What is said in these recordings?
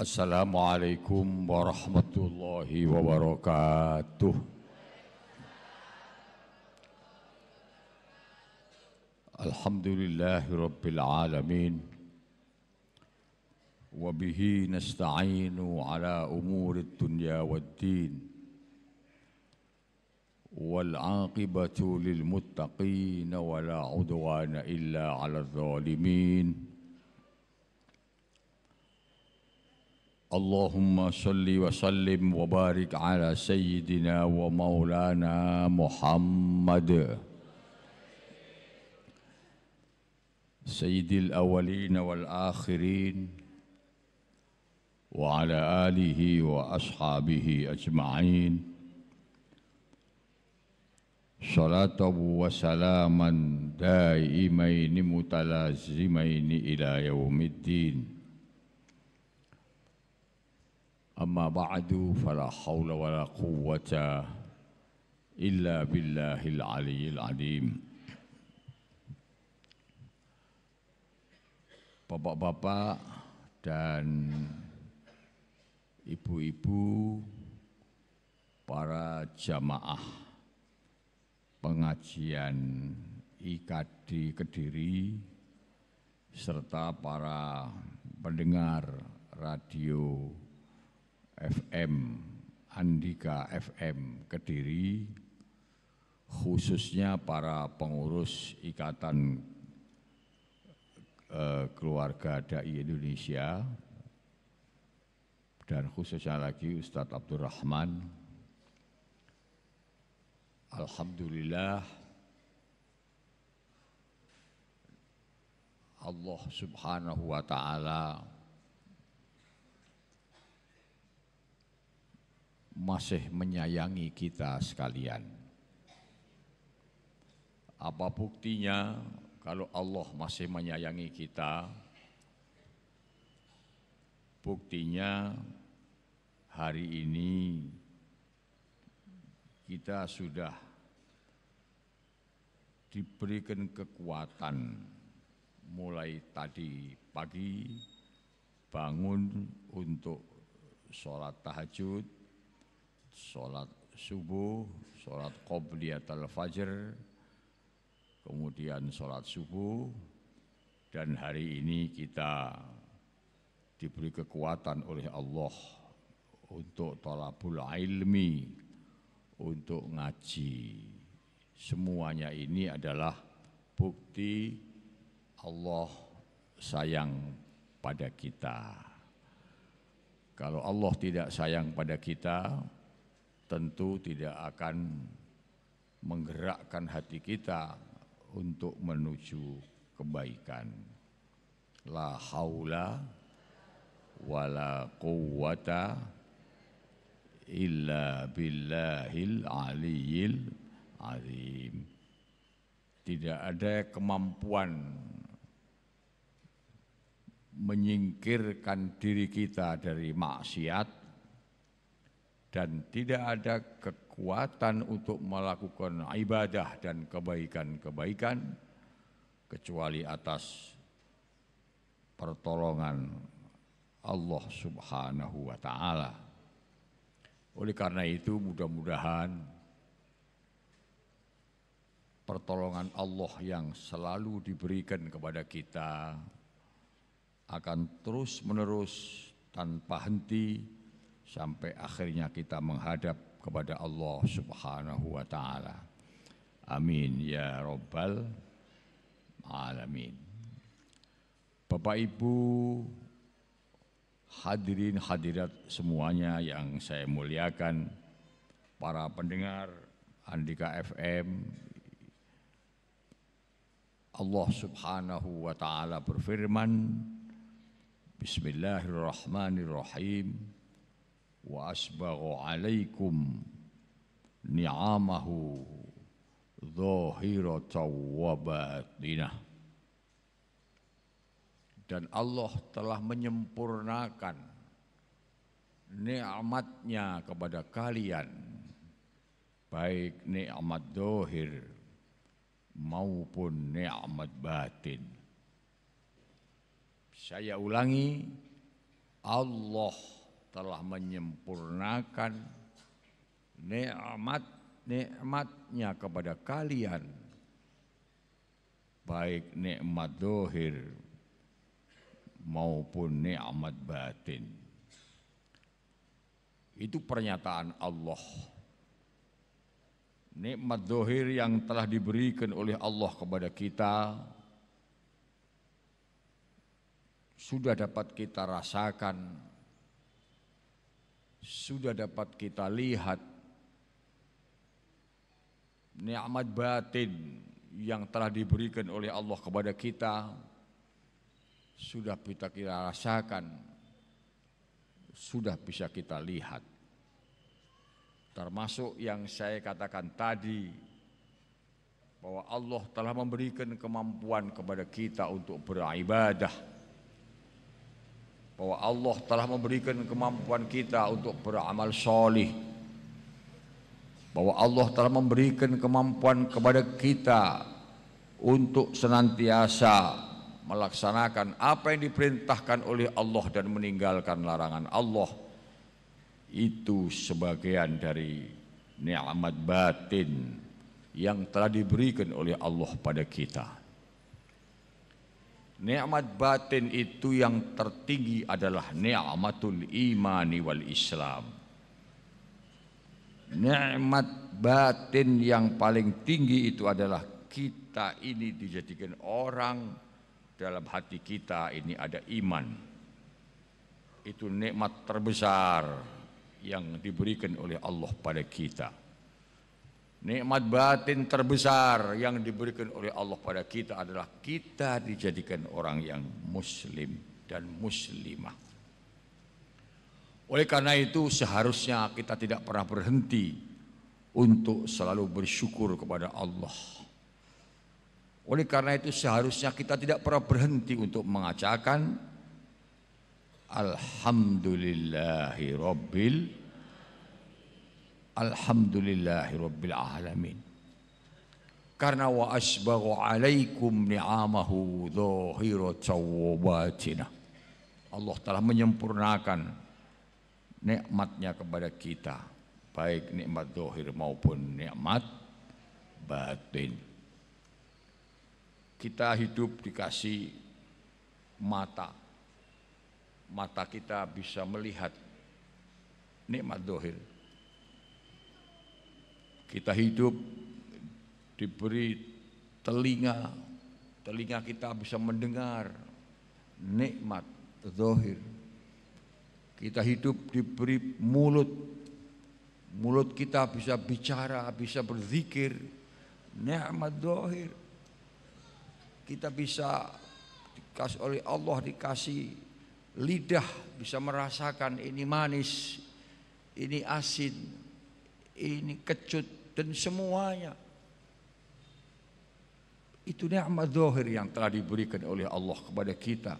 Assalamualaikum warahmatullahi wabarakatuh. Alhamdulillahirabbil alamin. Wa bihi nasta'inu ala umurid dunya waddin. والعاقبة للمتقين ولا عدوان إلا على الظالمين اللهم صل وسلم وبارك على سيدنا ومولانا محمد سيد الأولين والآخرين وعلى آله وأصحابه أجمعين صلاة وسلاما دائمين متلازمين إلى يوم الدين أما بعد فلا حول ولا قوة إلا بالله العلي العظيم Bapak-bapak dan ibu-ibu para jamaah pengajian IKD Kediri serta para pendengar radio FM, Andika FM Kediri, khususnya para pengurus Ikatan eh, Keluarga Dai Indonesia, dan khususnya lagi Ustadz Abdurrahman. Alhamdulillah, Allah Subhanahu wa Ta'ala masih menyayangi kita sekalian. Apa buktinya kalau Allah masih menyayangi kita? Buktinya hari ini kita sudah diberikan kekuatan mulai tadi pagi bangun untuk sholat tahajud sholat subuh, sholat qobliyatul fajr, kemudian sholat subuh, dan hari ini kita diberi kekuatan oleh Allah untuk tolabul ilmi, untuk ngaji. Semuanya ini adalah bukti Allah sayang pada kita. Kalau Allah tidak sayang pada kita, tentu tidak akan menggerakkan hati kita untuk menuju kebaikan. La haula wala quwwata illa billahil aliyil azim. Tidak ada kemampuan menyingkirkan diri kita dari maksiat dan tidak ada kekuatan untuk melakukan ibadah dan kebaikan-kebaikan kecuali atas pertolongan Allah Subhanahu wa taala. Oleh karena itu mudah-mudahan pertolongan Allah yang selalu diberikan kepada kita akan terus-menerus tanpa henti sampai akhirnya kita menghadap kepada Allah Subhanahu wa taala. Amin ya rabbal alamin. Bapak Ibu hadirin hadirat semuanya yang saya muliakan, para pendengar Andika FM Allah Subhanahu wa taala berfirman Bismillahirrahmanirrahim wa asbaghu alaikum ni'amahu zahiratan dan Allah telah menyempurnakan nikmatnya kepada kalian baik nikmat dohir maupun nikmat batin saya ulangi Allah telah menyempurnakan nikmat nikmatnya kepada kalian baik nikmat dohir maupun nikmat batin itu pernyataan Allah nikmat dohir yang telah diberikan oleh Allah kepada kita sudah dapat kita rasakan sudah dapat kita lihat nikmat batin yang telah diberikan oleh Allah kepada kita sudah kita kira rasakan sudah bisa kita lihat termasuk yang saya katakan tadi bahwa Allah telah memberikan kemampuan kepada kita untuk beribadah bahwa Allah telah memberikan kemampuan kita untuk beramal solih bahwa Allah telah memberikan kemampuan kepada kita untuk senantiasa melaksanakan apa yang diperintahkan oleh Allah dan meninggalkan larangan Allah itu sebagian dari nikmat batin yang telah diberikan oleh Allah pada kita. Nikmat batin itu yang tertinggi adalah nikmatul imani wal Islam. Nikmat batin yang paling tinggi itu adalah kita ini dijadikan orang dalam hati kita ini ada iman. Itu nikmat terbesar yang diberikan oleh Allah pada kita. Nikmat batin terbesar yang diberikan oleh Allah pada kita adalah kita dijadikan orang yang muslim dan muslimah. Oleh karena itu seharusnya kita tidak pernah berhenti untuk selalu bersyukur kepada Allah. Oleh karena itu seharusnya kita tidak pernah berhenti untuk mengacakan Alhamdulillahi Rabbil Alhamdulillahi Rabbil Alamin Karena wa asbagu alaikum ni'amahu zahiratan wa Allah telah menyempurnakan nikmatnya kepada kita baik nikmat dohir maupun nikmat batin kita hidup dikasih mata mata kita bisa melihat nikmat dohir. Kita hidup diberi telinga, telinga kita bisa mendengar nikmat zahir. Kita hidup diberi mulut, mulut kita bisa bicara, bisa berzikir, nikmat zahir. Kita bisa dikasih oleh Allah dikasih lidah bisa merasakan ini manis, ini asin, ini kecut, dan semuanya. Itu nikmat zahir yang telah diberikan oleh Allah kepada kita.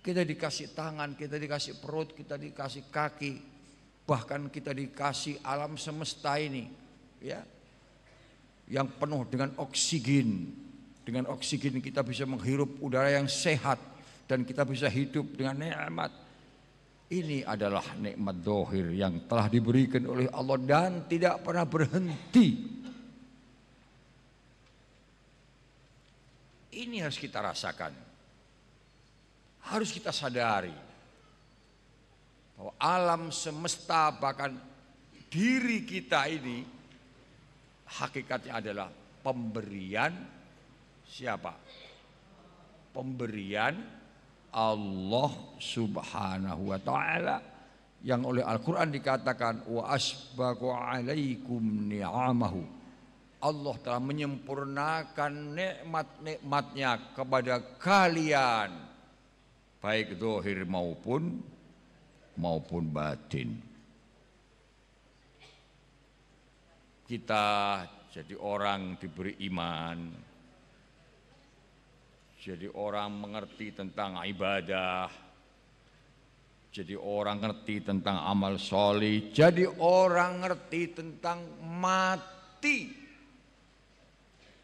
Kita dikasih tangan, kita dikasih perut, kita dikasih kaki, bahkan kita dikasih alam semesta ini, ya. Yang penuh dengan oksigen. Dengan oksigen kita bisa menghirup udara yang sehat dan kita bisa hidup dengan nikmat ini adalah nikmat dohir yang telah diberikan oleh Allah dan tidak pernah berhenti. Ini harus kita rasakan. Harus kita sadari. Bahwa alam semesta bahkan diri kita ini hakikatnya adalah pemberian siapa? Pemberian Allah Subhanahu wa taala yang oleh Al-Qur'an dikatakan wa asbaqu alaikum ni'amahu. Allah telah menyempurnakan nikmat-nikmatnya kepada kalian baik zahir maupun maupun batin. Kita jadi orang diberi iman, jadi orang mengerti tentang ibadah, jadi orang ngerti tentang amal soli, jadi orang ngerti tentang mati.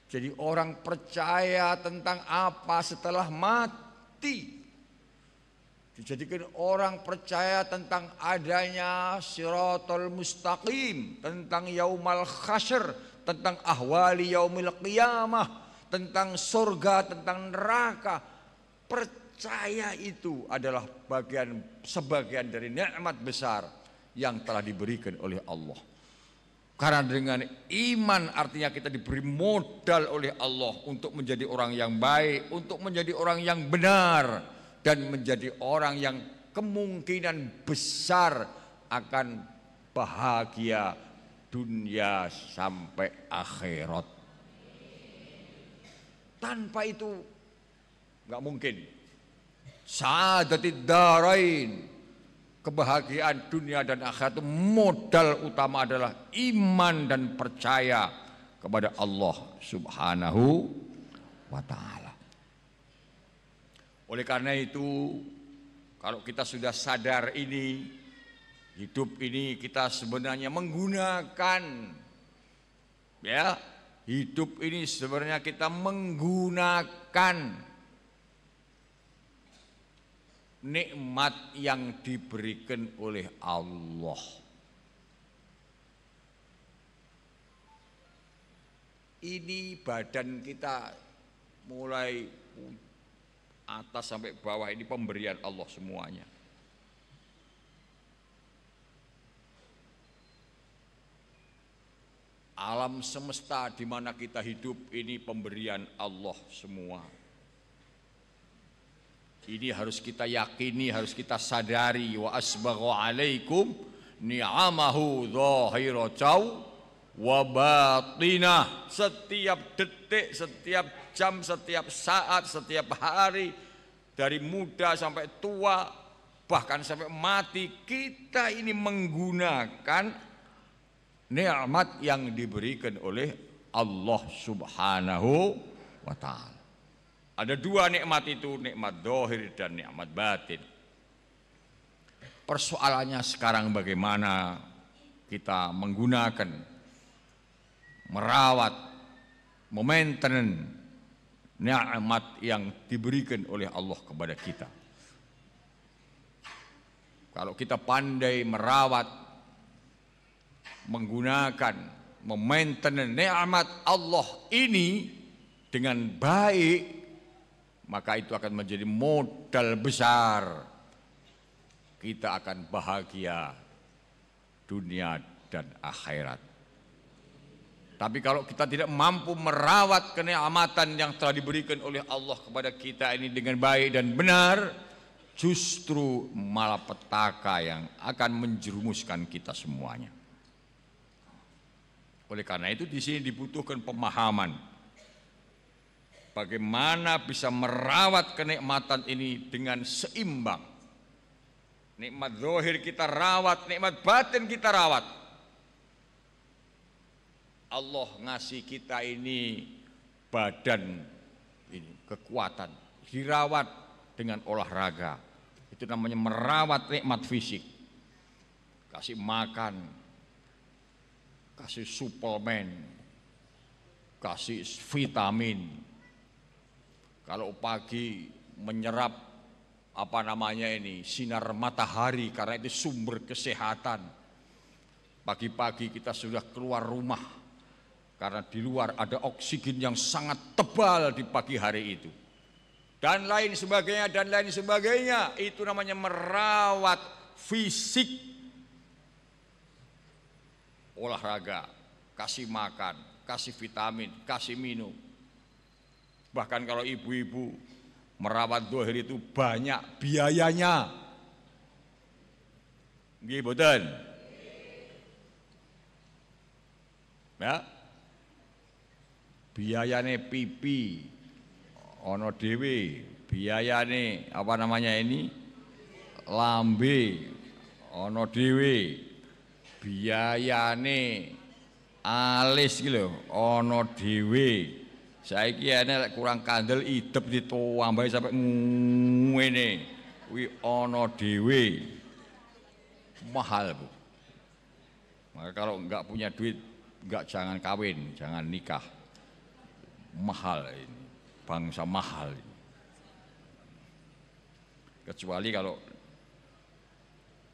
Jadi orang percaya tentang apa setelah mati. Dijadikan orang percaya tentang adanya sirotol mustaqim, tentang yaumal khasyr, tentang ahwali yaumil qiyamah, tentang surga, tentang neraka. Percaya itu adalah bagian sebagian dari nikmat besar yang telah diberikan oleh Allah. Karena dengan iman artinya kita diberi modal oleh Allah untuk menjadi orang yang baik, untuk menjadi orang yang benar dan menjadi orang yang kemungkinan besar akan bahagia dunia sampai akhirat. Tanpa itu nggak mungkin. Sa'adatid darain. Kebahagiaan dunia dan akhirat modal utama adalah iman dan percaya kepada Allah Subhanahu wa taala. Oleh karena itu, kalau kita sudah sadar ini hidup ini kita sebenarnya menggunakan ya Hidup ini sebenarnya kita menggunakan nikmat yang diberikan oleh Allah. Ini badan kita mulai atas sampai bawah ini pemberian Allah semuanya. Alam semesta di mana kita hidup ini pemberian Allah semua. Ini harus kita yakini, harus kita sadari wa asbaghu alaikum ni'amahu dhahiracau wa batinah. Setiap detik, setiap jam, setiap saat, setiap hari dari muda sampai tua bahkan sampai mati kita ini menggunakan nikmat yang diberikan oleh Allah Subhanahu wa taala. Ada dua nikmat itu, nikmat dohir dan nikmat batin. Persoalannya sekarang bagaimana kita menggunakan merawat momentum nikmat yang diberikan oleh Allah kepada kita. Kalau kita pandai merawat menggunakan memaintain nikmat Allah ini dengan baik maka itu akan menjadi modal besar kita akan bahagia dunia dan akhirat tapi kalau kita tidak mampu merawat kenikmatan yang telah diberikan oleh Allah kepada kita ini dengan baik dan benar, justru malapetaka yang akan menjerumuskan kita semuanya. Oleh karena itu di sini dibutuhkan pemahaman bagaimana bisa merawat kenikmatan ini dengan seimbang. Nikmat zohir kita rawat, nikmat batin kita rawat. Allah ngasih kita ini badan ini kekuatan dirawat dengan olahraga itu namanya merawat nikmat fisik kasih makan kasih suplemen, kasih vitamin. Kalau pagi menyerap apa namanya ini sinar matahari karena itu sumber kesehatan. Pagi-pagi kita sudah keluar rumah karena di luar ada oksigen yang sangat tebal di pagi hari itu. Dan lain sebagainya dan lain sebagainya itu namanya merawat fisik olahraga, kasih makan, kasih vitamin, kasih minum. Bahkan kalau ibu-ibu merawat dohir itu banyak biayanya. Nggih boten? Ya. biayanya pipi ono dewi biayane apa namanya ini lambe ono dewi biayane alis gitu ono dewi saya saiki kurang kandel idep dituambahi sampai ngene wi ono dewi mahal Bu maka kalau nggak punya duit nggak jangan kawin jangan nikah mahal ini bangsa mahal ini. kecuali kalau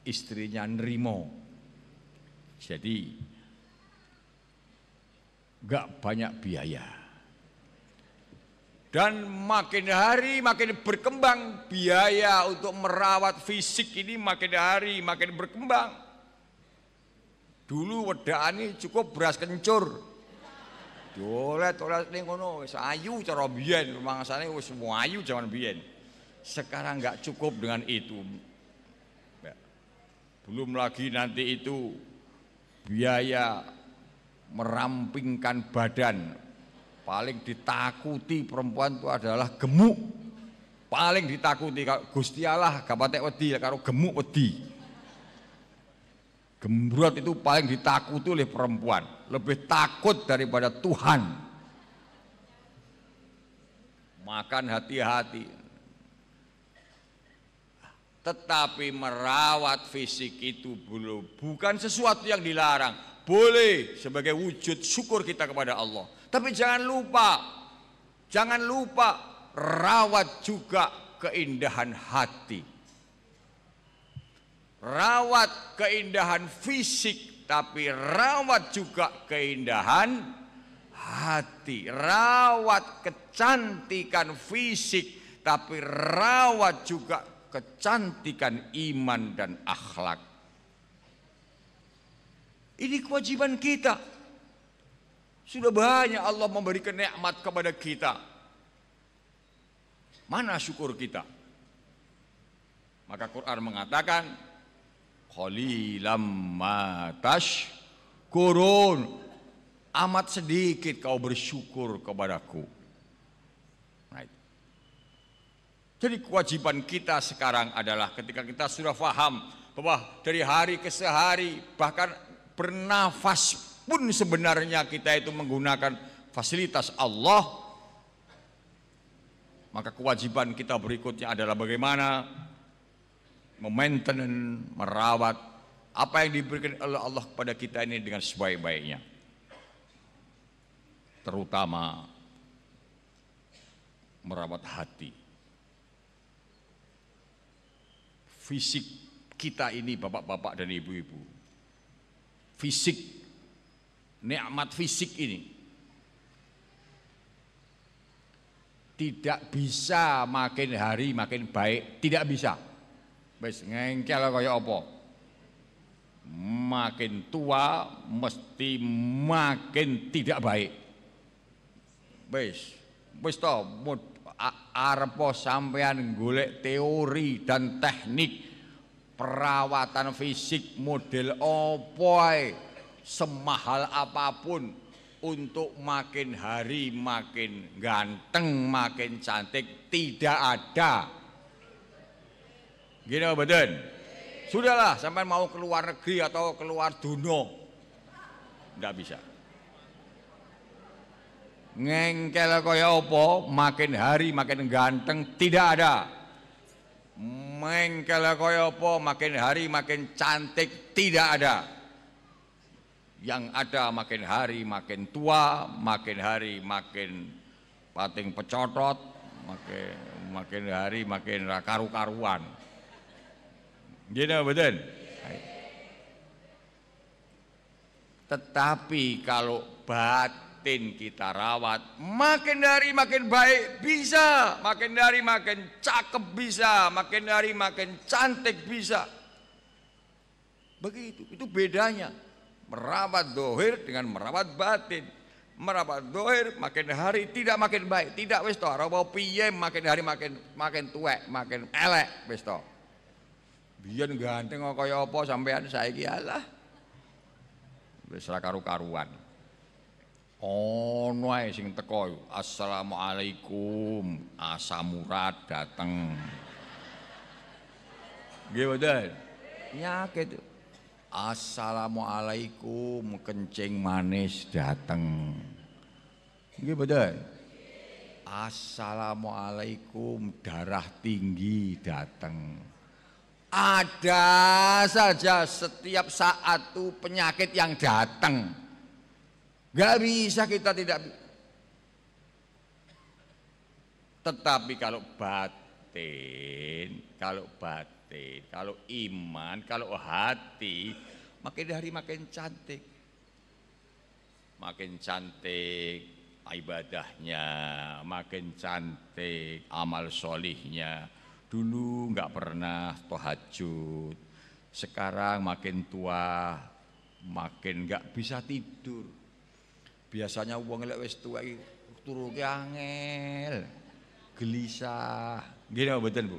istrinya nerimo jadi gak banyak biaya. Dan makin hari makin berkembang biaya untuk merawat fisik ini makin hari makin berkembang. Dulu wedaan ini cukup beras kencur. Dolet dolet ini kono ayu cara biyen, sana, semua ayu zaman bian. Sekarang nggak cukup dengan itu. Belum lagi nanti itu biaya merampingkan badan paling ditakuti perempuan itu adalah gemuk paling ditakuti Gusti Allah kapatek wedi karo gemuk wedi gembrot itu paling ditakuti oleh perempuan lebih takut daripada Tuhan makan hati-hati tetapi merawat fisik itu belum bukan sesuatu yang dilarang. Boleh sebagai wujud syukur kita kepada Allah. Tapi jangan lupa, jangan lupa rawat juga keindahan hati. Rawat keindahan fisik, tapi rawat juga keindahan hati, rawat kecantikan fisik, tapi rawat juga kecantikan iman dan akhlak. Ini kewajiban kita. Sudah banyak Allah memberikan nikmat kepada kita. Mana syukur kita? Maka Quran mengatakan qalilam matash kurun amat sedikit kau bersyukur kepadaku. Jadi kewajiban kita sekarang adalah ketika kita sudah faham bahwa dari hari ke sehari bahkan bernafas pun sebenarnya kita itu menggunakan fasilitas Allah maka kewajiban kita berikutnya adalah bagaimana memaintain, merawat apa yang diberikan oleh Allah kepada kita ini dengan sebaik-baiknya. Terutama merawat hati. fisik kita ini bapak-bapak dan ibu-ibu. Fisik, nikmat fisik ini tidak bisa makin hari makin baik, tidak bisa. Wis ngengkel kaya apa? Makin tua mesti makin tidak baik. Wis wis to arepa sampean golek teori dan teknik perawatan fisik model opo semahal apapun untuk makin hari makin ganteng, makin cantik tidak ada. Gini betul. Sudahlah, sampai mau keluar negeri atau keluar dunia, tidak bisa ngengkel kaya apa makin hari makin ganteng tidak ada mengkel kaya apa makin hari makin cantik tidak ada yang ada makin hari makin tua makin hari makin pating pecotot makin makin hari makin karu-karuan gini gitu, betul tetapi kalau bat batin kita rawat makin dari makin baik bisa makin dari makin cakep bisa makin dari makin cantik bisa begitu itu bedanya merawat dohir dengan merawat batin merawat dohir makin hari tidak makin baik tidak wis Robo rawa piye makin hari makin makin tuwek makin elek wis to biyen ganteng kaya apa sampean saya alah wis karu-karuan ono ae sing teko assalamualaikum asamurat ah, dateng nggih mboten nyakit assalamualaikum kencing manis dateng nggih mboten assalamualaikum darah tinggi dateng ada saja setiap saat tuh penyakit yang datang Gak bisa kita tidak tetapi kalau batin, kalau batin, kalau iman, kalau hati, makin hari makin cantik. Makin cantik ibadahnya, makin cantik amal solihnya. Dulu nggak pernah tohajud, sekarang makin tua, makin nggak bisa tidur Biasanya uang lek wis tuwa iki ki angel, gelisah. ngene mboten, Bu?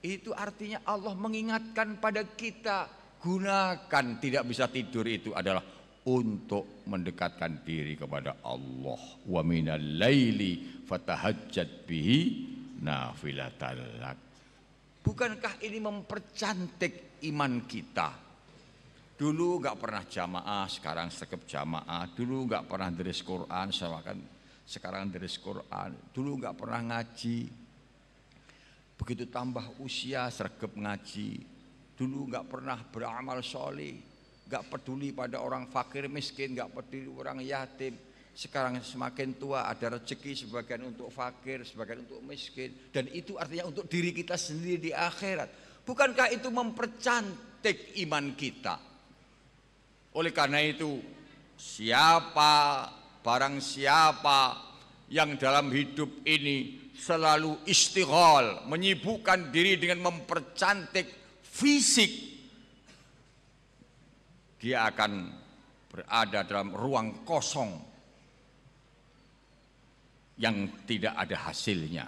Itu artinya Allah mengingatkan pada kita gunakan tidak bisa tidur itu adalah untuk mendekatkan diri kepada Allah. Wa minal laili fatahajjat bihi nafilatalak. Bukankah ini mempercantik iman kita? Dulu nggak pernah jamaah, sekarang sekep jamaah. Dulu nggak pernah deris Quran, kan? sekarang sekarang deris Quran. Dulu nggak pernah ngaji. Begitu tambah usia sergap ngaji. Dulu nggak pernah beramal soli, nggak peduli pada orang fakir miskin, nggak peduli orang yatim. Sekarang semakin tua ada rezeki sebagian untuk fakir, sebagian untuk miskin dan itu artinya untuk diri kita sendiri di akhirat. Bukankah itu mempercantik iman kita? Oleh karena itu, siapa barang siapa yang dalam hidup ini selalu istighol, menyibukkan diri dengan mempercantik fisik, dia akan berada dalam ruang kosong yang tidak ada hasilnya.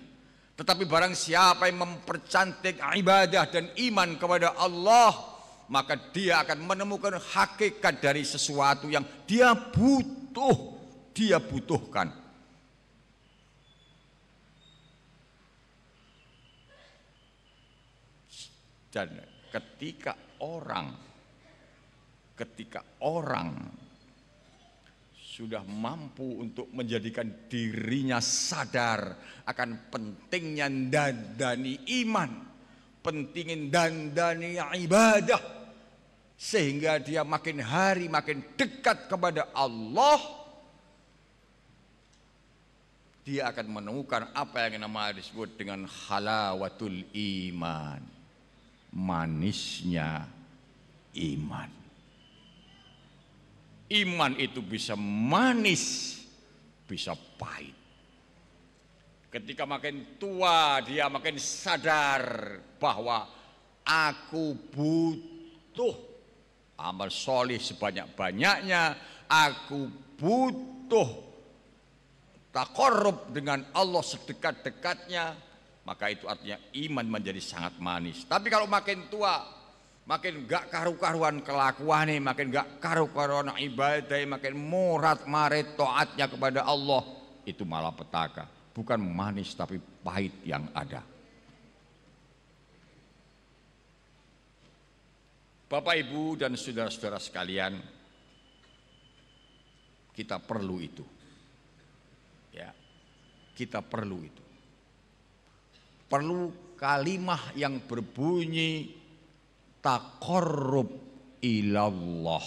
Tetapi barang siapa yang mempercantik ibadah dan iman kepada Allah, maka dia akan menemukan hakikat dari sesuatu yang dia butuh, dia butuhkan. Dan ketika orang ketika orang sudah mampu untuk menjadikan dirinya sadar akan pentingnya dadani iman pentingin dandani ibadah sehingga dia makin hari makin dekat kepada Allah dia akan menemukan apa yang nama disebut dengan halawatul iman manisnya iman iman itu bisa manis bisa pahit Ketika makin tua dia makin sadar bahwa aku butuh amal solih sebanyak-banyaknya. Aku butuh takorup dengan Allah sedekat-dekatnya. Maka itu artinya iman menjadi sangat manis. Tapi kalau makin tua, makin gak karu-karuan kelakuannya, makin gak karu-karuan ibadah, makin murat marit toatnya kepada Allah, itu malah petaka bukan manis tapi pahit yang ada. Bapak, Ibu, dan saudara-saudara sekalian, kita perlu itu. Ya, kita perlu itu. Perlu kalimah yang berbunyi takkorup ilallah.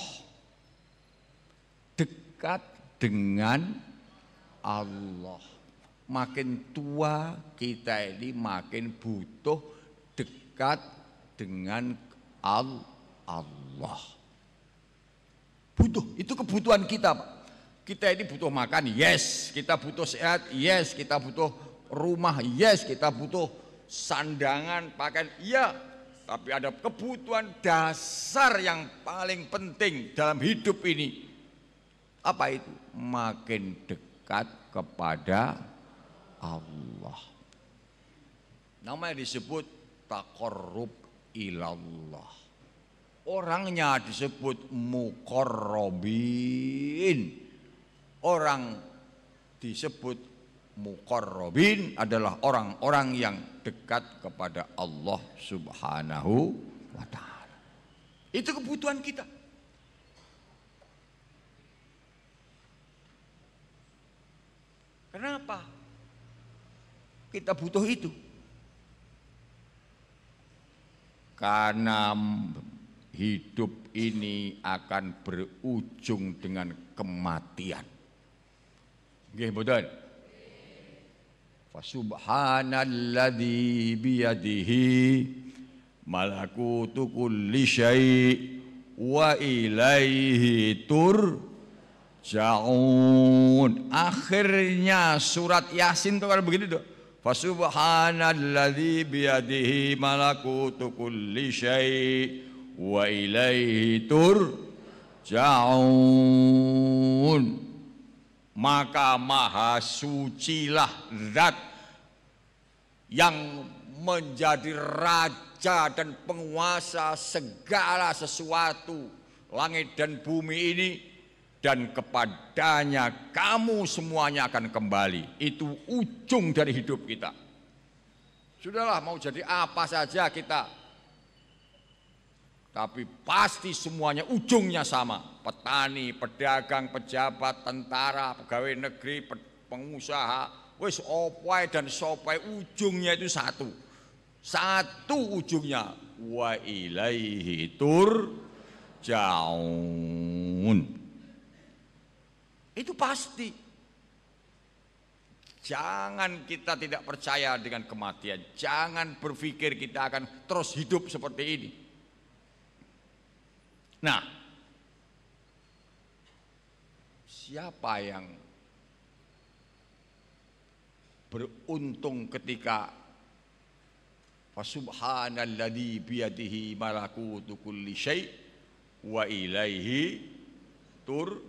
Dekat dengan Allah makin tua kita ini makin butuh dekat dengan Allah. Butuh, itu kebutuhan kita Pak. Kita ini butuh makan, yes. Kita butuh sehat, yes. Kita butuh rumah, yes. Kita butuh sandangan, pakaian, iya. Tapi ada kebutuhan dasar yang paling penting dalam hidup ini. Apa itu? Makin dekat kepada Allah. Namanya disebut takorub ilallah. Orangnya disebut mukorobin. Orang disebut mukorobin adalah orang-orang yang dekat kepada Allah subhanahu wa ta'ala. Itu kebutuhan kita. Kenapa? Kita butuh itu. Karena hidup ini akan berujung dengan kematian. Nggih mboten? Fasubhanalladzi biyadihi malakutu kulli syai' wa ilaihi tur Jaun. Akhirnya surat Yasin itu kan begitu tuh. Fasubhanalladzi biyadihi malakutu kulli syai' wa ilaihi turja'un. Maka maha sucilah zat yang menjadi raja dan penguasa segala sesuatu langit dan bumi ini dan kepadanya kamu semuanya akan kembali. Itu ujung dari hidup kita. Sudahlah mau jadi apa saja kita. Tapi pasti semuanya ujungnya sama. Petani, pedagang, pejabat, tentara, pegawai negeri, pengusaha. Wis opai dan sopai ujungnya itu satu. Satu ujungnya. Wa ilaihi tur jaun. Itu pasti. Jangan kita tidak percaya dengan kematian. Jangan berpikir kita akan terus hidup seperti ini. Nah, siapa yang beruntung ketika Subhanalladzi biyadihi malakutu kulli syai' wa ilaihi tur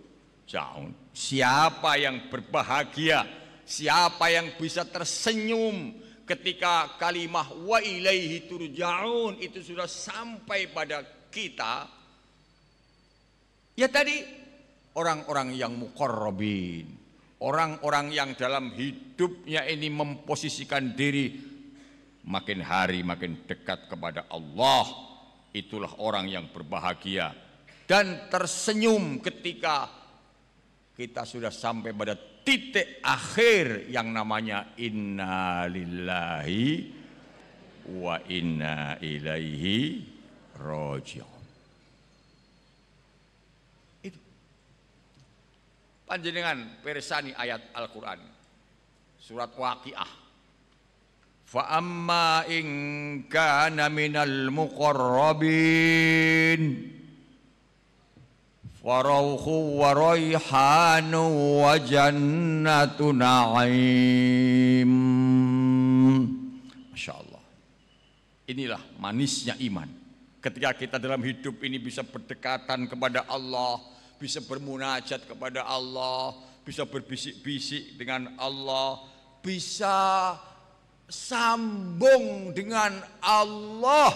Jauh. Siapa yang berbahagia? Siapa yang bisa tersenyum ketika kalimah wa ilaihi turjaun itu sudah sampai pada kita? Ya tadi orang-orang yang mukorrobin, orang-orang yang dalam hidupnya ini memposisikan diri makin hari makin dekat kepada Allah, itulah orang yang berbahagia dan tersenyum ketika kita sudah sampai pada titik akhir yang namanya inna lillahi wa inna ilaihi rajiun. Itu. Panjenengan persani ayat Al-Qur'an. Surat Waqiah. Fa amma in kana minal waraihanu wa jannatu naim, Masya Allah Inilah manisnya iman Ketika kita dalam hidup ini bisa berdekatan kepada Allah Bisa bermunajat kepada Allah Bisa berbisik-bisik dengan Allah Bisa sambung dengan Allah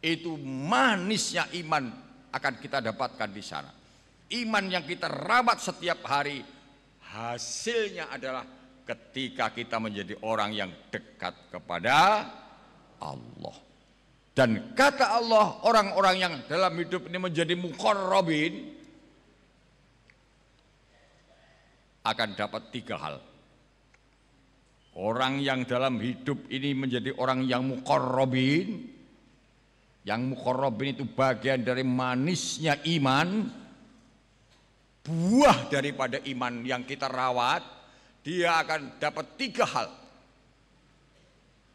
Itu manisnya iman akan kita dapatkan di sana. Iman yang kita rawat setiap hari hasilnya adalah ketika kita menjadi orang yang dekat kepada Allah. Dan kata Allah, orang-orang yang dalam hidup ini menjadi mukorrobin akan dapat tiga hal. Orang yang dalam hidup ini menjadi orang yang mukorrobin yang mukorobin itu bagian dari manisnya iman, buah daripada iman yang kita rawat, dia akan dapat tiga hal.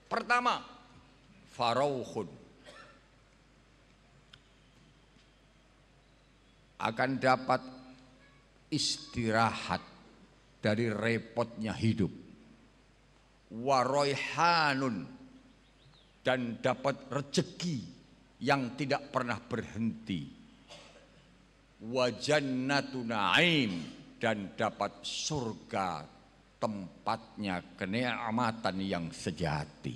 Pertama, farauhun. Akan dapat istirahat dari repotnya hidup. Waroihanun dan dapat rezeki yang tidak pernah berhenti wajannatu na'im dan dapat surga tempatnya kenikmatan yang sejati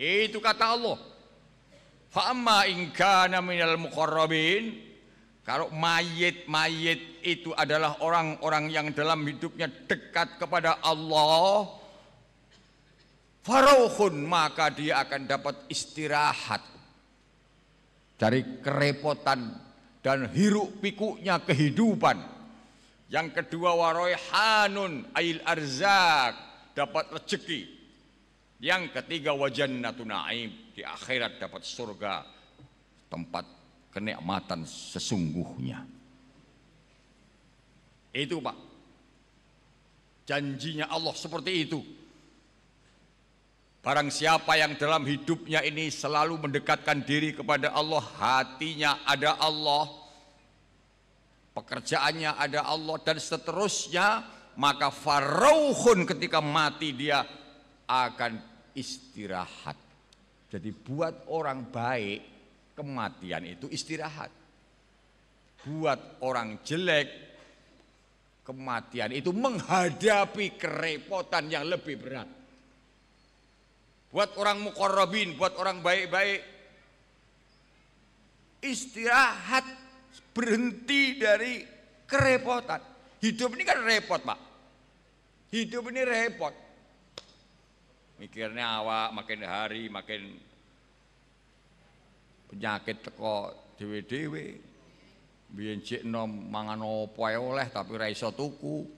itu kata Allah fa'amma amma muqarrabin kalau mayit-mayit itu adalah orang-orang yang dalam hidupnya dekat kepada Allah, Farouhun maka dia akan dapat istirahat dari kerepotan dan hiruk pikuknya kehidupan. Yang kedua hanun ail arzak dapat rezeki. Yang ketiga wajannatun naim di akhirat dapat surga tempat kenikmatan sesungguhnya. Itu Pak. Janjinya Allah seperti itu. Barang siapa yang dalam hidupnya ini selalu mendekatkan diri kepada Allah, hatinya ada Allah, pekerjaannya ada Allah dan seterusnya, maka farauhun ketika mati dia akan istirahat. Jadi buat orang baik kematian itu istirahat. Buat orang jelek kematian itu menghadapi kerepotan yang lebih berat buat orang robin, buat orang baik-baik. Istirahat, berhenti dari kerepotan. Hidup ini kan repot, Pak. Hidup ini repot. Mikirnya awak makin hari makin penyakit teko dewe-dewe. Biyen cek nom mangan opo oleh tapi ra iso tuku.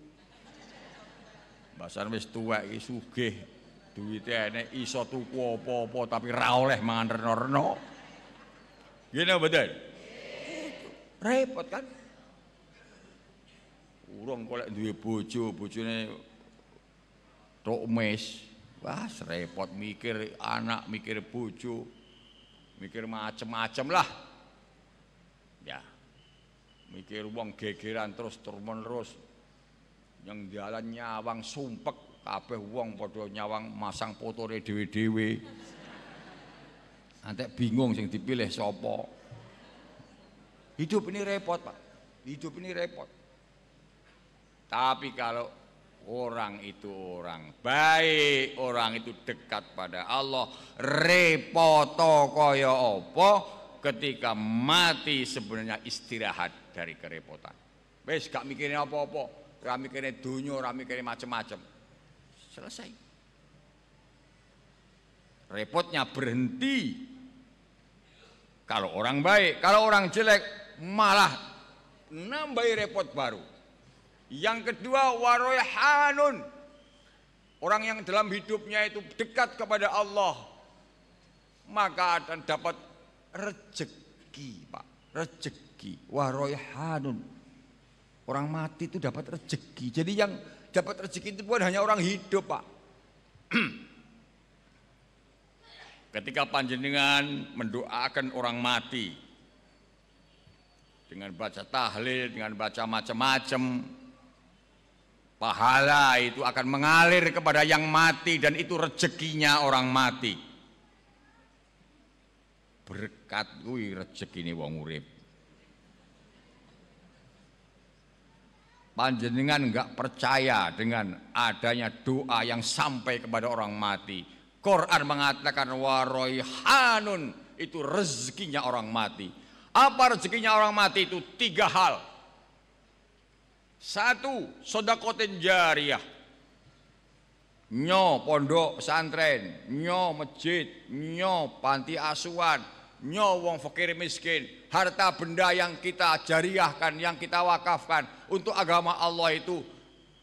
Basan wis tuwek iki sugih duitnya ini iso tuku apa-apa tapi ra oleh mangan rena-rena. Ngene mboten? Repot kan? Urung kolek duit duwe bojo, bojone tok mes. Wah, repot mikir anak, mikir bojo, mikir macem-macem lah. Ya. Mikir uang gegeran terus terus-menerus yang jalan nyawang sumpek kabeh wong padha nyawang masang fotore dhewe-dhewe antek bingung sing dipilih sapa hidup ini repot Pak hidup ini repot tapi kalau orang itu orang baik orang itu dekat pada Allah repoto kaya apa ketika mati sebenarnya istirahat dari kerepotan wis gak mikirin apa-apa ora mikirin dunia, ora mikirin macam-macam. Selesai. Repotnya berhenti. Kalau orang baik, kalau orang jelek malah nambah repot baru. Yang kedua waroyhanun. Orang yang dalam hidupnya itu dekat kepada Allah maka akan dapat rezeki, Pak. Rezeki waroyhanun Orang mati itu dapat rezeki. Jadi yang dapat rezeki itu bukan hanya orang hidup, Pak. Ketika panjenengan mendoakan orang mati dengan baca tahlil, dengan baca macam-macam, pahala itu akan mengalir kepada yang mati dan itu rezekinya orang mati. Berkat kuwi rezekine wong urip. panjenengan nggak percaya dengan adanya doa yang sampai kepada orang mati. Quran mengatakan waroi hanun itu rezekinya orang mati. Apa rezekinya orang mati itu tiga hal. Satu, sodakoten jariah. Nyo pondok pesantren, nyo masjid, nyo panti asuhan, nyowong fakir miskin, harta benda yang kita jariahkan, yang kita wakafkan untuk agama Allah itu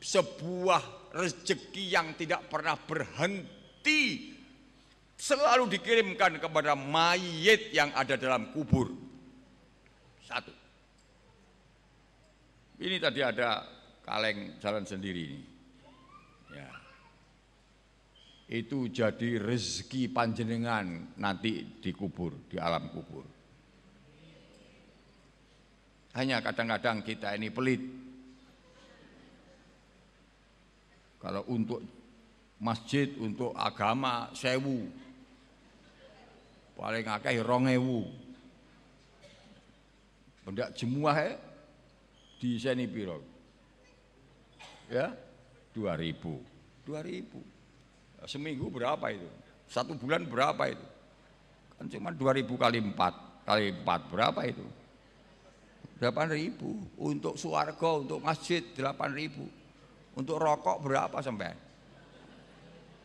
sebuah rezeki yang tidak pernah berhenti selalu dikirimkan kepada mayit yang ada dalam kubur. Satu. Ini tadi ada kaleng jalan sendiri ini itu jadi rezeki panjenengan nanti dikubur di alam kubur. Hanya kadang-kadang kita ini pelit. Kalau untuk masjid, untuk agama sewu, paling akeh rongewu. Benda jemuah ya, di sini piro? Ya, dua ribu, dua ribu. Seminggu berapa itu? Satu bulan berapa itu? Kan cuma 2000 kali empat kali empat berapa itu? Delapan ribu untuk suarga, untuk masjid delapan ribu, Untuk rokok berapa sampai?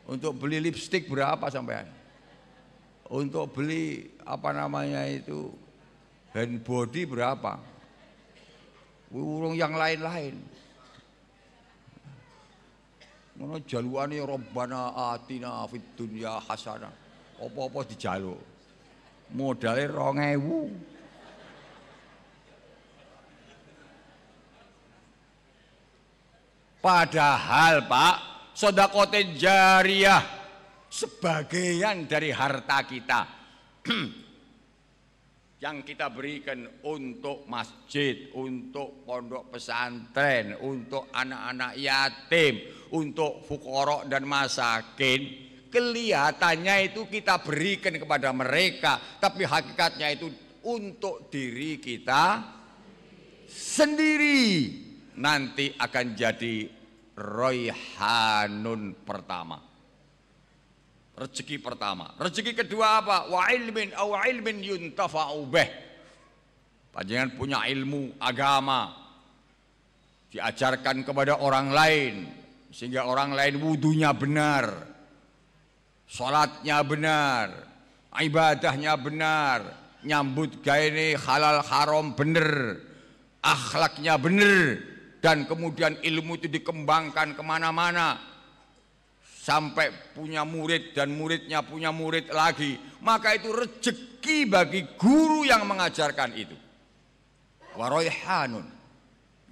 Untuk beli lipstik berapa sampai? Untuk beli apa namanya itu hand body berapa? Urung yang lain-lain ngono jaluane robbana atina fid dunya hasanah apa-apa dijaluk modale 2000 Padahal Pak, sodakote jariah sebagian dari harta kita yang kita berikan untuk masjid, untuk pondok pesantren, untuk anak-anak yatim, untuk fukorok dan masakin kelihatannya itu kita berikan kepada mereka tapi hakikatnya itu untuk diri kita sendiri nanti akan jadi royhanun pertama rezeki pertama rezeki kedua apa wa ilmin aw ilmin yuntafa'u bih panjenengan punya ilmu agama diajarkan kepada orang lain sehingga orang lain wudhunya benar, sholatnya benar, ibadahnya benar, nyambut gaini halal haram benar, akhlaknya benar, dan kemudian ilmu itu dikembangkan kemana-mana sampai punya murid dan muridnya punya murid lagi maka itu rezeki bagi guru yang mengajarkan itu waroyhanun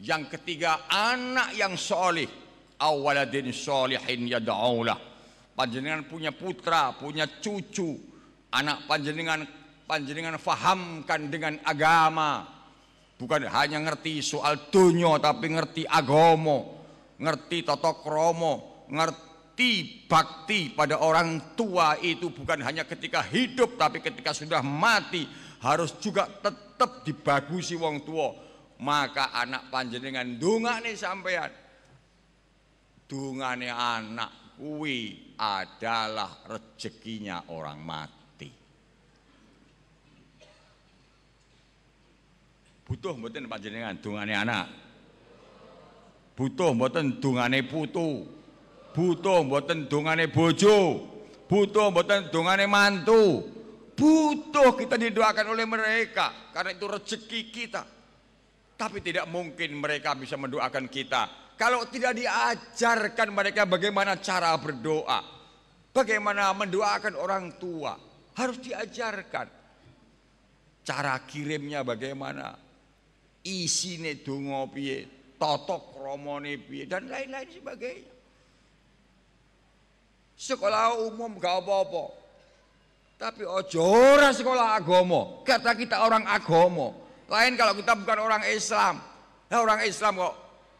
yang ketiga anak yang soleh awaladin solihin yada'ulah panjenengan punya putra punya cucu anak panjenengan panjenengan fahamkan dengan agama bukan hanya ngerti soal dunia tapi ngerti agomo ngerti toto kromo ngerti bakti pada orang tua itu bukan hanya ketika hidup tapi ketika sudah mati harus juga tetap dibagusi wong tua maka anak panjenengan dunga nih sampean dungane anak kuwi adalah rezekinya orang mati. Butuh mboten panjenengan dungane anak. Butuh mboten dungane putu. Butuh mboten dungane bojo. Butuh mboten dungane mantu. Butuh kita didoakan oleh mereka karena itu rezeki kita. Tapi tidak mungkin mereka bisa mendoakan kita kalau tidak diajarkan mereka bagaimana cara berdoa, bagaimana mendoakan orang tua, harus diajarkan cara kirimnya bagaimana, isi donga piye, totok kromone piye dan lain-lain sebagainya. Sekolah umum gak apa-apa. Tapi ojo ora sekolah agomo Kata kita orang agomo. Lain kalau kita bukan orang Islam. Nah, orang Islam kok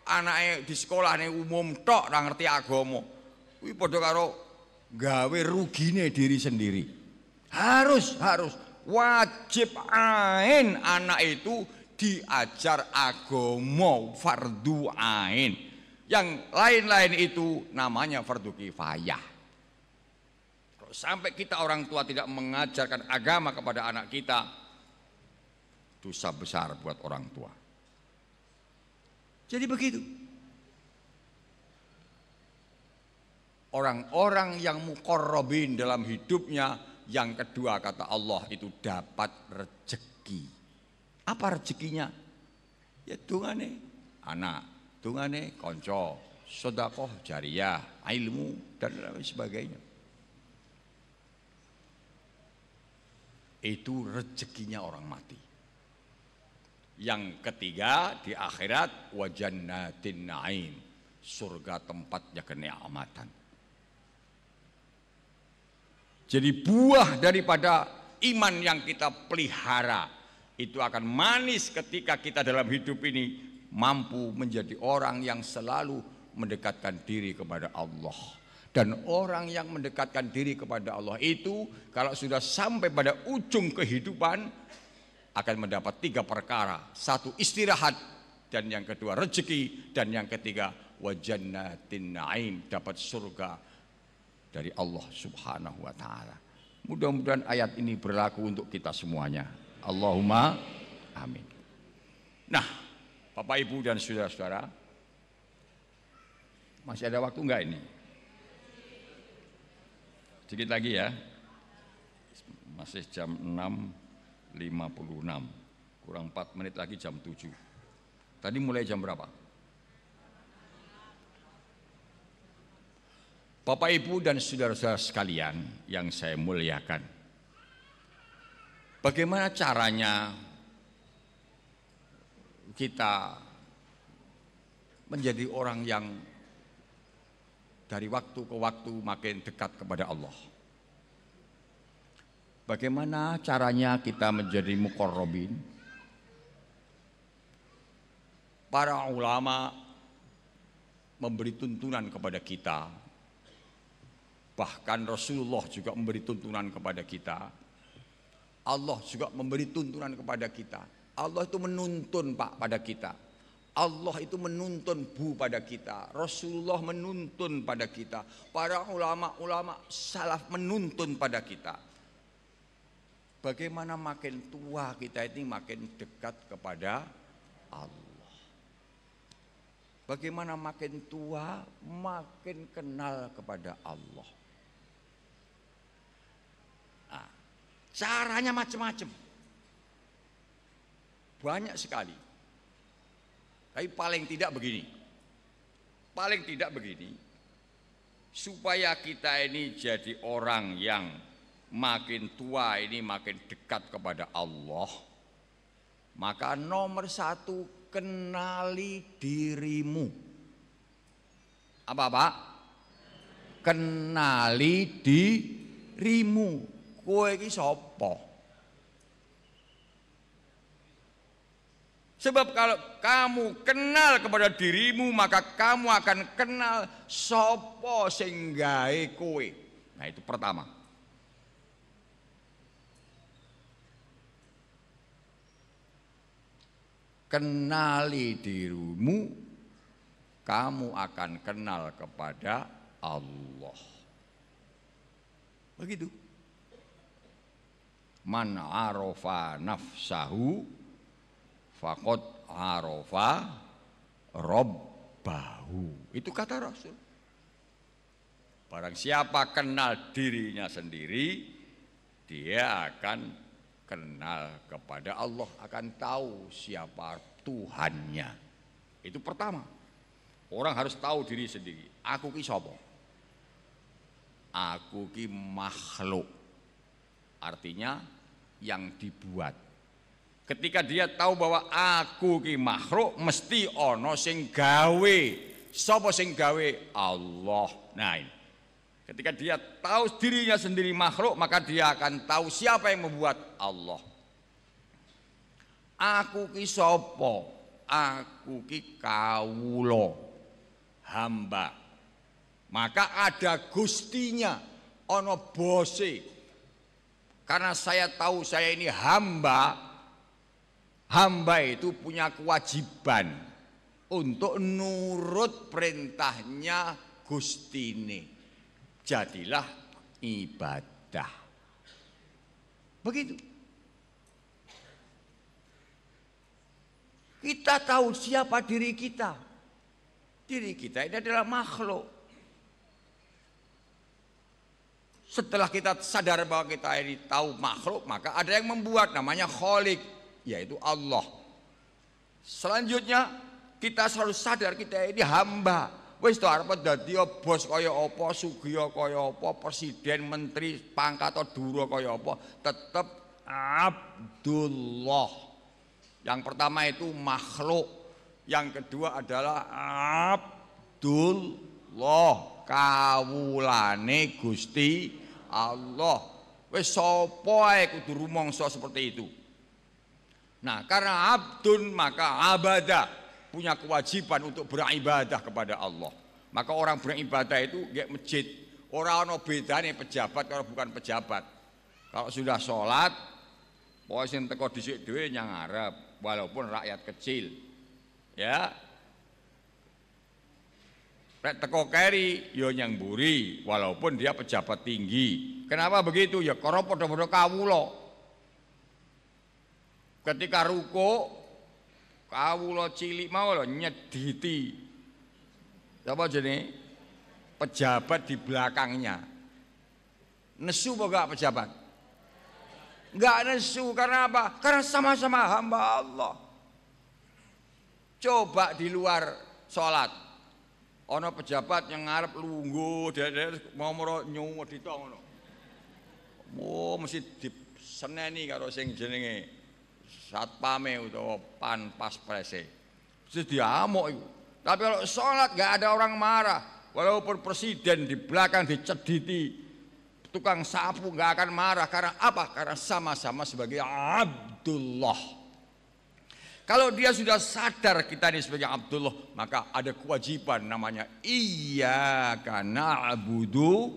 Anaknya di sekolahne umum tok orang ngerti agama. wih padha karo gawe rugi nih diri sendiri. Harus harus wajib ain anak itu diajar agama fardu ain. Yang lain-lain itu namanya fardu kifayah. Kalau sampai kita orang tua tidak mengajarkan agama kepada anak kita, dosa besar buat orang tua. Jadi begitu. Orang-orang yang mukorrobin dalam hidupnya, yang kedua kata Allah itu dapat rezeki Apa rezekinya? Ya dungane anak, dungane konco, sodakoh jariah, ilmu, dan lain sebagainya. Itu rezekinya orang mati. Yang ketiga di akhirat wajanatin naim. Surga tempatnya kenikmatan. Jadi buah daripada iman yang kita pelihara itu akan manis ketika kita dalam hidup ini mampu menjadi orang yang selalu mendekatkan diri kepada Allah. Dan orang yang mendekatkan diri kepada Allah itu kalau sudah sampai pada ujung kehidupan akan mendapat tiga perkara. Satu istirahat dan yang kedua rezeki dan yang ketiga wajannatin naim dapat surga dari Allah Subhanahu wa taala. Mudah-mudahan ayat ini berlaku untuk kita semuanya. Allahumma amin. Nah, Bapak Ibu dan saudara-saudara, masih ada waktu enggak ini? Sedikit lagi ya. Masih jam 6 56 kurang 4 menit lagi jam 7 tadi mulai jam berapa Bapak Ibu dan saudara-saudara sekalian yang saya muliakan bagaimana caranya kita menjadi orang yang dari waktu ke waktu makin dekat kepada Allah. Bagaimana caranya kita menjadi Robin? Para ulama memberi tuntunan kepada kita. Bahkan Rasulullah juga memberi tuntunan kepada kita. Allah juga memberi tuntunan kepada kita. Allah itu menuntun Pak pada kita. Allah itu menuntun Bu pada kita, Rasulullah menuntun pada kita, para ulama-ulama salaf menuntun pada kita. Bagaimana makin tua kita ini makin dekat kepada Allah. Bagaimana makin tua makin kenal kepada Allah. Nah, caranya macam-macam. Banyak sekali. Tapi paling tidak begini. Paling tidak begini. Supaya kita ini jadi orang yang makin tua ini makin dekat kepada Allah maka nomor satu kenali dirimu apa pak kenali dirimu kowe ini sopo Sebab kalau kamu kenal kepada dirimu maka kamu akan kenal sopo sing kue. Nah itu pertama. kenali dirimu, kamu akan kenal kepada Allah. Begitu. Man arofa nafsahu fakot arofa robbahu. Itu kata Rasul. Barang siapa kenal dirinya sendiri, dia akan kenal kepada Allah akan tahu siapa Tuhannya. Itu pertama. Orang harus tahu diri sendiri. Aku ki sapa? Aku ki makhluk. Artinya yang dibuat. Ketika dia tahu bahwa aku ki makhluk mesti ono sing gawe. Sapa sing gawe? Allah. Nah, ini. Ketika dia tahu dirinya sendiri makhluk, maka dia akan tahu siapa yang membuat Allah. Aku ki sopo, Aku ki Kawulo, hamba. Maka ada gustinya, ono bose. Karena saya tahu saya ini hamba, hamba itu punya kewajiban untuk nurut perintahnya Gustine jadilah ibadah. Begitu. Kita tahu siapa diri kita. Diri kita ini adalah makhluk. Setelah kita sadar bahwa kita ini tahu makhluk, maka ada yang membuat namanya kholik, yaitu Allah. Selanjutnya kita selalu sadar kita ini hamba wis to arep dadi bos kaya apa, sugiya kaya apa, presiden, menteri, pangkat dura kaya apa, tetap Abdullah. Yang pertama itu makhluk, yang kedua adalah Abdullah, kawulane Gusti Allah. Wis sapa ae kudu rumangsa seperti itu. Nah, karena abdun maka abada punya kewajiban untuk beribadah kepada Allah. Maka orang beribadah itu kayak masjid. Orang no nih pejabat kalau bukan pejabat. Kalau sudah sholat, pokoknya teko disik dhewe nyangarap, walaupun rakyat kecil. Ya. Rek teko keri yo ya nyang buri, walaupun dia pejabat tinggi. Kenapa begitu? Ya karo padha-padha kawulo. Ketika ruko Kawula cilik mau lho nyediti. Apa jenis Pejabat di belakangnya. Nesu apa enggak pejabat? Enggak nesu karena apa? Karena sama-sama hamba Allah. Coba di luar sholat ono pejabat yang ngarep dia dia mau moro di di ngono. Oh, mesti di seneni karo sing jenenge saat satpame utawa sih dia diamuk itu Tapi kalau sholat nggak ada orang marah. Walaupun presiden di belakang dicediti tukang sapu nggak akan marah karena apa? Karena sama-sama sebagai Abdullah. Kalau dia sudah sadar kita ini sebagai Abdullah, maka ada kewajiban namanya iya karena abudu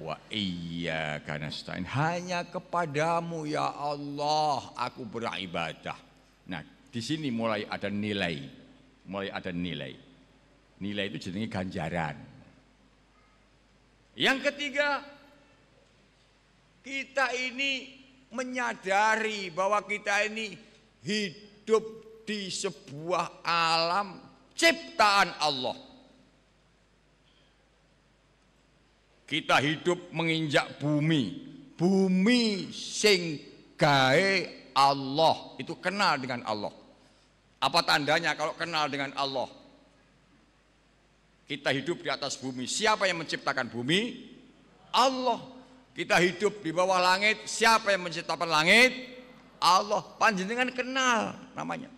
Wa iyyaka nasta'in. Hanya kepadamu ya Allah aku beribadah. Nah, di sini mulai ada nilai. Mulai ada nilai. Nilai itu jenenge ganjaran. Yang ketiga, kita ini menyadari bahwa kita ini hidup di sebuah alam ciptaan Allah kita hidup menginjak bumi bumi sing gae Allah itu kenal dengan Allah apa tandanya kalau kenal dengan Allah kita hidup di atas bumi siapa yang menciptakan bumi Allah kita hidup di bawah langit siapa yang menciptakan langit Allah panjenengan kenal namanya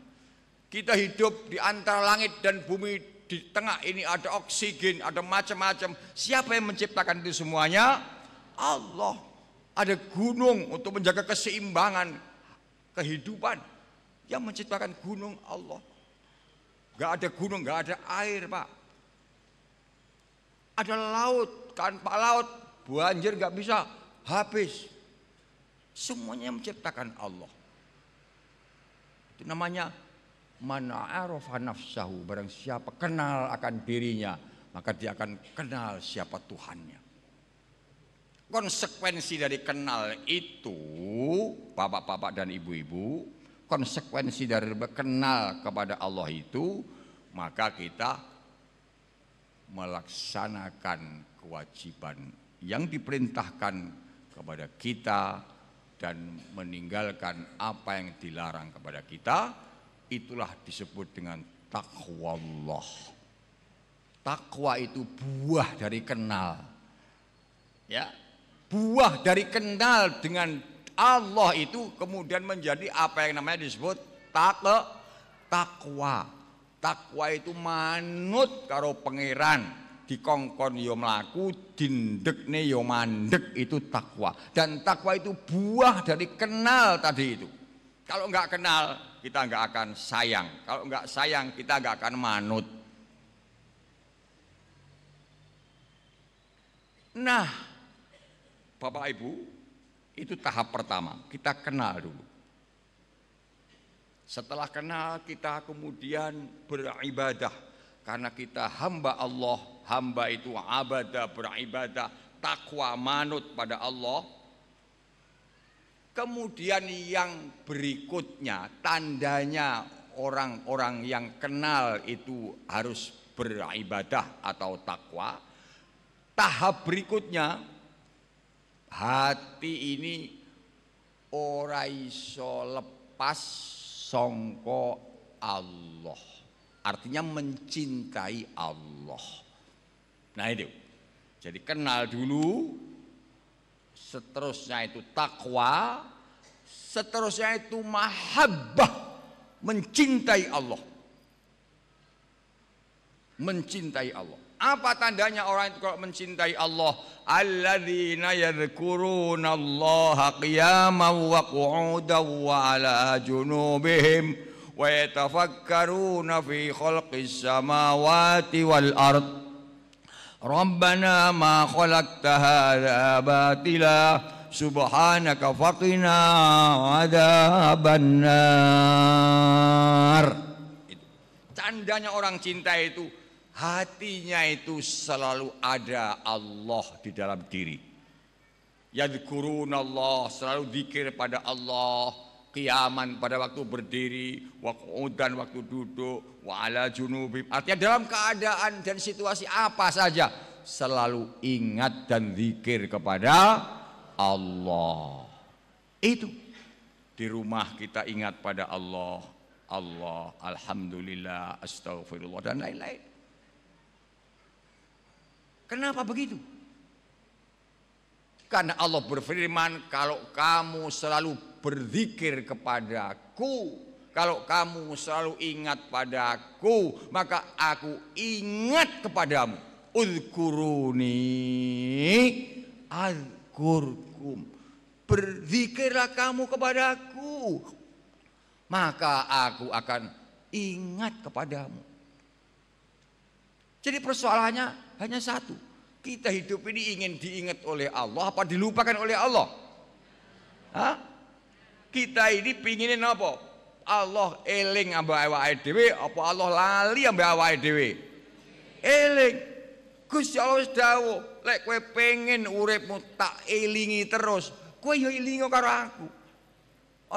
kita hidup di antara langit dan bumi di tengah ini ada oksigen, ada macam-macam. Siapa yang menciptakan itu semuanya? Allah. Ada gunung untuk menjaga keseimbangan kehidupan. Yang menciptakan gunung Allah. Gak ada gunung, gak ada air, Pak. Ada laut, kan pak laut banjir gak bisa habis. Semuanya menciptakan Allah. Itu namanya Mana arafa nafsahu, barang siapa kenal akan dirinya, maka dia akan kenal siapa Tuhannya. Konsekuensi dari kenal itu, bapak-bapak dan ibu-ibu, konsekuensi dari berkenal kepada Allah itu, maka kita melaksanakan kewajiban yang diperintahkan kepada kita dan meninggalkan apa yang dilarang kepada kita itulah disebut dengan takwa Allah. Takwa itu buah dari kenal. Ya, buah dari kenal dengan Allah itu kemudian menjadi apa yang namanya disebut tak takwa. Takwa itu manut karo pangeran dikongkon yo melaku ne yo mandek itu takwa dan takwa itu buah dari kenal tadi itu kalau nggak kenal, kita nggak akan sayang. Kalau nggak sayang, kita nggak akan manut. Nah, Bapak Ibu, itu tahap pertama. Kita kenal dulu. Setelah kenal, kita kemudian beribadah. Karena kita hamba Allah, hamba itu abadah, beribadah, takwa, manut pada Allah, Kemudian yang berikutnya, tandanya orang-orang yang kenal itu harus beribadah atau takwa. Tahap berikutnya, hati ini ora iso lepas songko Allah. Artinya mencintai Allah. Nah itu. Jadi kenal dulu, seterusnya itu takwa, seterusnya itu mahabbah, mencintai Allah. Mencintai Allah. Apa tandanya orang itu kalau mencintai Allah? Alladzina yadhkuruna Allah qiyaman wa qu'udan wa ala junubihim wa yatafakkaruna fi khalqis samawati wal ardh Rabbana ma khalaqta هذا batila subhanaka faqina adzabannar. tandanya orang cinta itu hatinya itu selalu ada Allah di dalam diri yadkuruna Allah selalu zikir pada Allah kiaman pada waktu berdiri waktu udan waktu duduk wala junubim. Artinya dalam keadaan dan situasi apa saja selalu ingat dan zikir kepada Allah. Itu di rumah kita ingat pada Allah, Allah, alhamdulillah, astagfirullah dan lain-lain. Kenapa begitu? Karena Allah berfirman, kalau kamu selalu berzikir kepadaku, kalau kamu selalu ingat padaku, maka aku ingat kepadamu. Udkuruni adkurkum. Berzikirlah kamu kepadaku, maka aku akan ingat kepadamu. Jadi persoalannya hanya satu. Kita hidup ini ingin diingat oleh Allah apa dilupakan oleh Allah? Hah? Kita ini pinginin apa? Allah eling ambek awake dhewe apa Allah lali ambek awake dhewe? Eling. Gusti Allah wis dawuh, lek kowe pengen uripmu tak elingi terus, kowe ya elingo karo aku.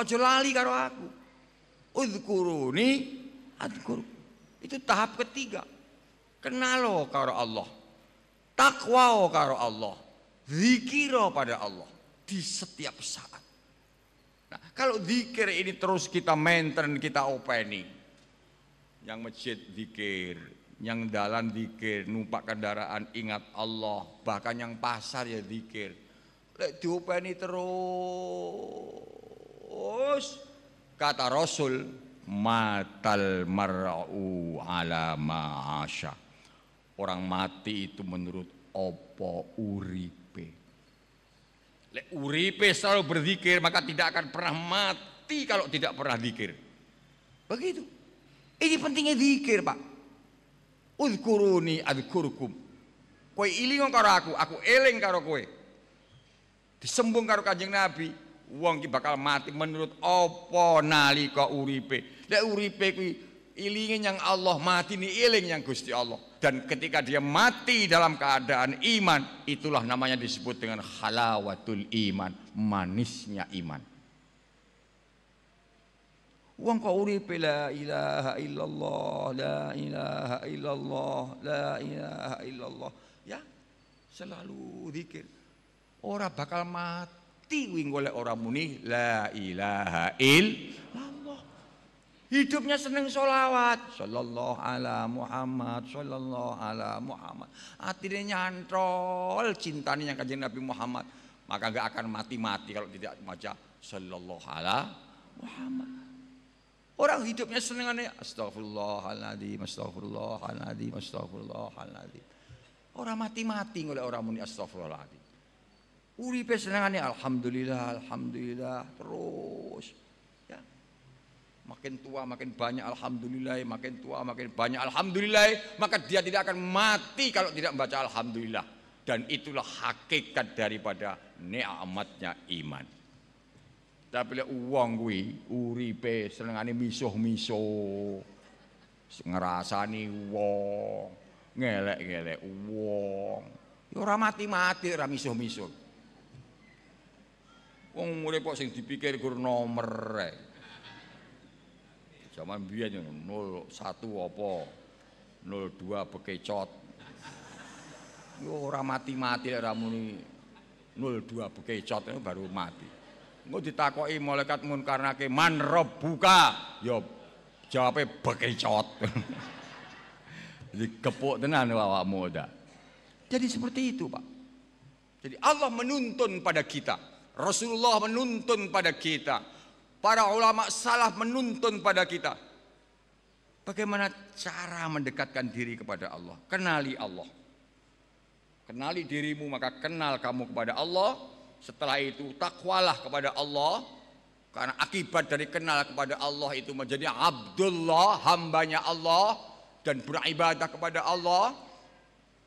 Aja lali karo aku. Udhkuruni adkur. Itu tahap ketiga. kenaloh karo Allah. Takwao karo Allah. Zikiro pada Allah di setiap saat. Nah, kalau zikir ini terus kita maintain, kita openi, Yang masjid zikir, yang dalan zikir, numpak kendaraan ingat Allah, bahkan yang pasar ya zikir. Lek diopeni terus. Kata Rasul, matal mar'u ala ma'asya. Orang mati itu menurut opo urip Lek uripe selalu berzikir maka tidak akan pernah mati kalau tidak pernah zikir. Begitu. Ini pentingnya zikir, Pak. Uzkuruni adzkurkum. Kowe iling karo aku, aku eling karo kowe. Disembung karo Kanjeng Nabi, wong ki bakal mati menurut apa nalika uripe. Lek uripe kuwi ilingin yang Allah mati ini iling yang Gusti Allah dan ketika dia mati dalam keadaan iman itulah namanya disebut dengan halawatul iman manisnya iman Uang kau uripe la ilaha illallah la ilaha illallah la ilaha illallah ya selalu zikir ora bakal mati wing oleh orang muni la ilaha illallah Hidupnya seneng solawat Sallallahu ala Muhammad Sallallahu ala Muhammad Hatinya nyantol cintanya kajian Nabi Muhammad Maka gak akan mati-mati kalau tidak baca Sallallahu ala Muhammad Orang hidupnya seneng Astagfirullahaladzim Astagfirullahaladzim Astagfirullahaladzim Orang mati-mati oleh orang muni Astagfirullahaladzim Uripe senengannya Alhamdulillah Alhamdulillah Terus makin tua makin banyak alhamdulillah, makin tua makin banyak alhamdulillah, maka dia tidak akan mati kalau tidak membaca alhamdulillah. Dan itulah hakikat daripada nikmatnya iman. Tapi lek uang kuwi uripe senengane misuh-misuh. Ngerasani wong, ngelek-ngelek wong. Ya ora mati-mati, ora misuh-misuh. Wong mulai kok sing dipikir gur nomer Zaman biyen 01 apa 02 bekecot. Yo ora mati-mati ora muni 02 bekecot baru mati. Engko ditakoki malaikat ke man buka ya jawabe bekecot. Dikepuk tenan awakmu muda. Jadi seperti itu, Pak. Jadi Allah menuntun pada kita. Rasulullah menuntun pada kita para ulama salah menuntun pada kita. Bagaimana cara mendekatkan diri kepada Allah? Kenali Allah. Kenali dirimu maka kenal kamu kepada Allah. Setelah itu takwalah kepada Allah. Karena akibat dari kenal kepada Allah itu menjadi Abdullah, hambanya Allah. Dan beribadah kepada Allah.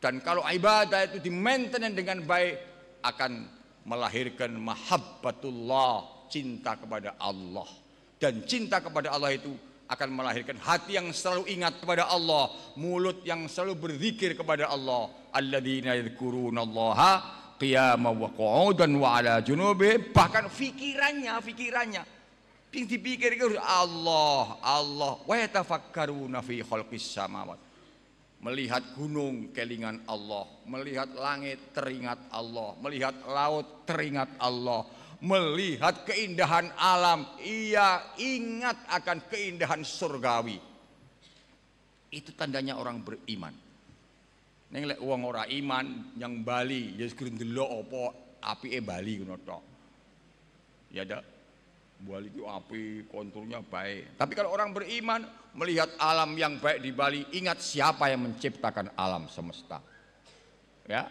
Dan kalau ibadah itu dimaintain dengan baik akan melahirkan mahabbatullah cinta kepada Allah. Dan cinta kepada Allah itu akan melahirkan hati yang selalu ingat kepada Allah, mulut yang selalu berzikir kepada Allah. Alladzina yadhkurunallaha qiyaman wa qu'udan wa ala junubihim. Bahkan fikirannya, fikirannya yang dipikir Allah, Allah. Wa yatafakkaruna fi khalqis samawati. Melihat gunung kelingan Allah, melihat langit teringat Allah, melihat laut teringat Allah, melihat keindahan alam, ia ingat akan keindahan surgawi. Itu tandanya orang beriman. Neng lek uang orang iman yang Bali, ya sekarang dulu opo api eh Bali ngono tok. Ya ada Bali itu api konturnya baik. Tapi kalau orang beriman melihat alam yang baik di Bali, ingat siapa yang menciptakan alam semesta. Ya,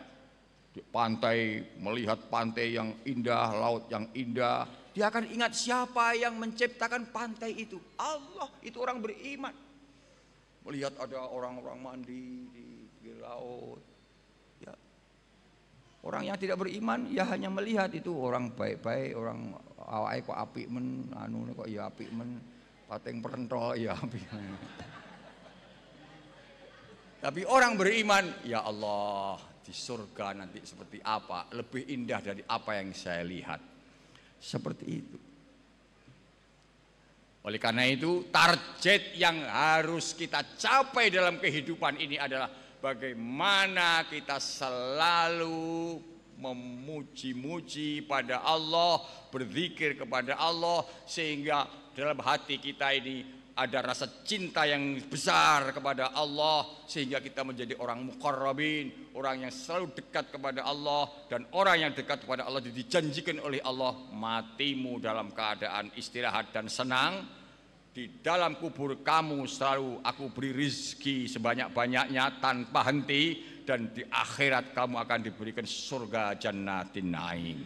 di pantai, melihat pantai yang indah, laut yang indah. Dia akan ingat siapa yang menciptakan pantai itu. Allah, itu orang beriman. Melihat ada orang-orang mandi di, di laut. Ya. Orang yang tidak beriman ya hanya melihat itu orang baik-baik, orang awak kok api men, anu kok ya api men, pateng perentol ya api. Men. Tapi orang beriman, ya Allah, di surga nanti seperti apa, lebih indah dari apa yang saya lihat. Seperti itu. Oleh karena itu, target yang harus kita capai dalam kehidupan ini adalah bagaimana kita selalu memuji-muji pada Allah, berzikir kepada Allah sehingga dalam hati kita ini ada rasa cinta yang besar kepada Allah sehingga kita menjadi orang mukarrabin, orang yang selalu dekat kepada Allah dan orang yang dekat kepada Allah dijanjikan oleh Allah matimu dalam keadaan istirahat dan senang di dalam kubur kamu selalu aku beri rizki sebanyak-banyaknya tanpa henti dan di akhirat kamu akan diberikan surga jannatin naim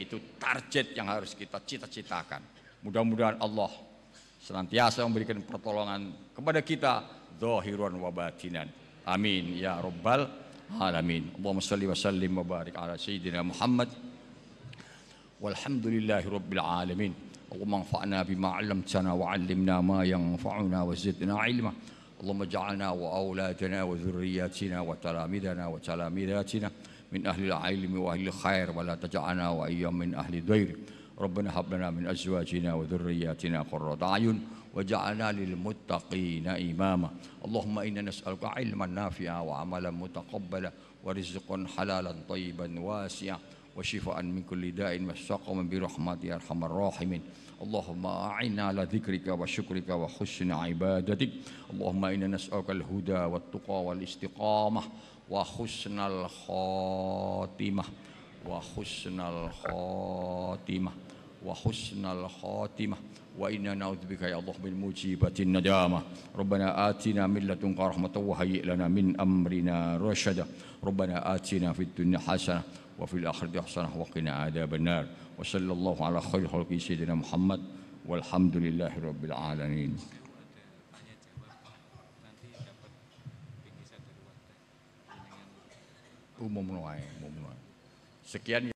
itu target yang harus kita cita-citakan mudah-mudahan Allah senantiasa memberikan pertolongan kepada kita zahiran wa batinan. Amin ya rabbal alamin. Allahumma shalli wa sallim wa barik ala sayyidina Muhammad. Walhamdulillahi rabbil alamin. Allahumma anfa'na bima 'allamtana wa 'allimna ma yanfa'una wa zidna 'ilma. wa اللهم اجعلنا وأولادنا وذرياتنا وتلاميذنا wa من أهل العلم وأهل الخير ولا تجعلنا وإياهم من ahli الدير ربنا هب لنا من أزواجنا وذرياتنا قرة أعين وجعلنا للمتقين إماما اللهم إنا نسألك علما نافعا وعملا متقبلا ورزقا حلالا طيبا واسعا وشفاء من كل داء وسقما برحمتك يا ارحم الراحمين اللهم اعنا على ذكرك وشكرك وحسن عبادتك اللهم انا نسالك الهدى والتقى والاستقامه وحسن الخاتمه وحسن الخاتمه wa husnal khatimah wa inna na'udzubika ya Allah min mujibatin najamah rabbana atina min ladunka rahmatan wa hayyi lana min amrina rasyada rabbana atina fid dunya hasanah wa fil akhirati hasanah wa qina adzabannar wa sallallahu ala khalqi sayyidina Muhammad walhamdulillahi rabbil alamin umum uh, umum sekian ya.